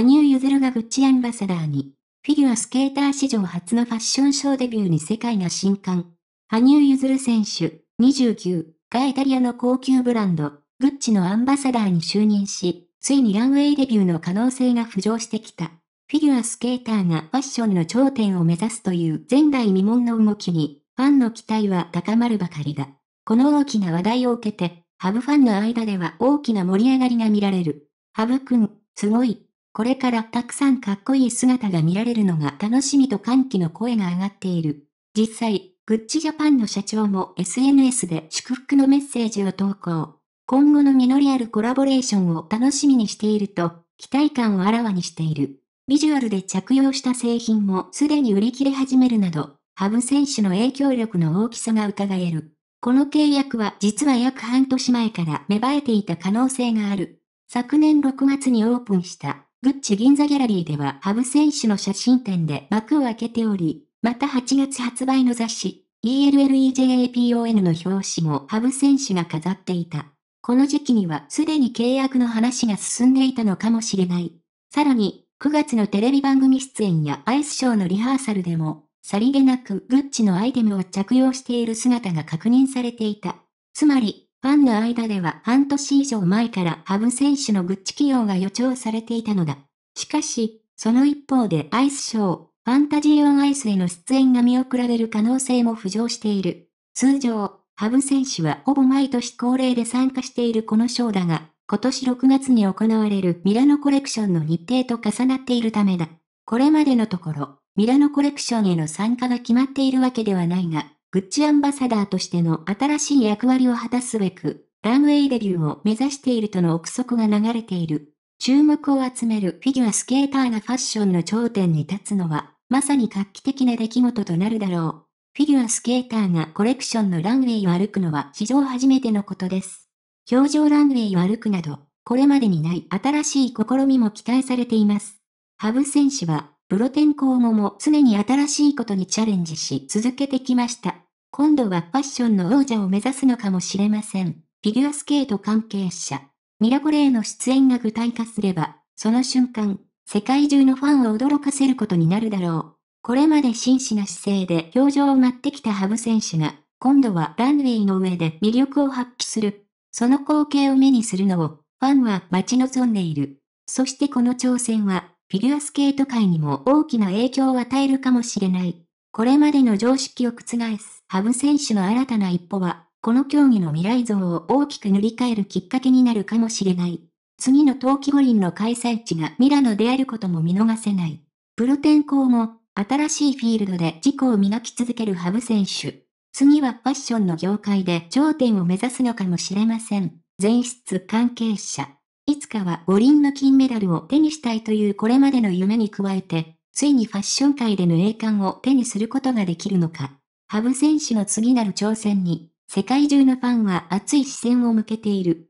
羽生結弦がグッチアンバサダーに、フィギュアスケーター史上初のファッションショーデビューに世界が震撼。羽生結弦選手、29、がイタリアの高級ブランド、グッチのアンバサダーに就任し、ついにランウェイデビューの可能性が浮上してきた。フィギュアスケーターがファッションの頂点を目指すという前代未聞の動きに、ファンの期待は高まるばかりだ。この大きな話題を受けて、ハブファンの間では大きな盛り上がりが見られる。ハブくん、すごい。これからたくさんかっこいい姿が見られるのが楽しみと歓喜の声が上がっている。実際、グッチジャパンの社長も SNS で祝福のメッセージを投稿。今後の実りあるコラボレーションを楽しみにしていると、期待感をあらわにしている。ビジュアルで着用した製品もすでに売り切れ始めるなど、ハブ選手の影響力の大きさが伺える。この契約は実は約半年前から芽生えていた可能性がある。昨年6月にオープンしたグッチ銀座ギャラリーではハブ選手の写真展で幕を開けており、また8月発売の雑誌、ELLEJAPON の表紙もハブ選手が飾っていた。この時期にはすでに契約の話が進んでいたのかもしれない。さらに、9月のテレビ番組出演やアイスショーのリハーサルでも、さりげなくグッチのアイテムを着用している姿が確認されていた。つまり、ファンの間では半年以上前からハブ選手のグッチ起用が予兆されていたのだ。しかし、その一方でアイスショー、ファンタジー・オン・アイスへの出演が見送られる可能性も浮上している。通常、ハブ選手はほぼ毎年恒例で参加しているこのショーだが、今年6月に行われるミラノコレクションの日程と重なっているためだ。これまでのところ、ミラノコレクションへの参加が決まっているわけではないが、グッチアンバサダーとしての新しい役割を果たすべく、ランウェイデビューを目指しているとの憶測が流れている。注目を集めるフィギュアスケーターがファッションの頂点に立つのは、まさに画期的な出来事となるだろう。フィギュアスケーターがコレクションのランウェイを歩くのは史上初めてのことです。表情ランウェイを歩くなど、これまでにない新しい試みも期待されています。ハブ選手は、プロ転向後も常に新しいことにチャレンジし続けてきました。今度はファッションの王者を目指すのかもしれません。フィギュアスケート関係者。ミラコレーの出演が具体化すれば、その瞬間、世界中のファンを驚かせることになるだろう。これまで真摯な姿勢で表情を待ってきた羽生選手が、今度はランウェイの上で魅力を発揮する。その光景を目にするのを、ファンは待ち望んでいる。そしてこの挑戦は、フィギュアスケート界にも大きな影響を与えるかもしれない。これまでの常識を覆す、羽生選手の新たな一歩は、この競技の未来像を大きく塗り替えるきっかけになるかもしれない。次の冬季五輪の開催地がミラノであることも見逃せない。プロ転向も、新しいフィールドで自己を磨き続ける羽生選手。次はファッションの業界で頂点を目指すのかもしれません。前室関係者。いつかは五輪の金メダルを手にしたいというこれまでの夢に加えて、ついにファッション界での栄冠を手にすることができるのか。羽生選手の次なる挑戦に、世界中のファンは熱い視線を向けている。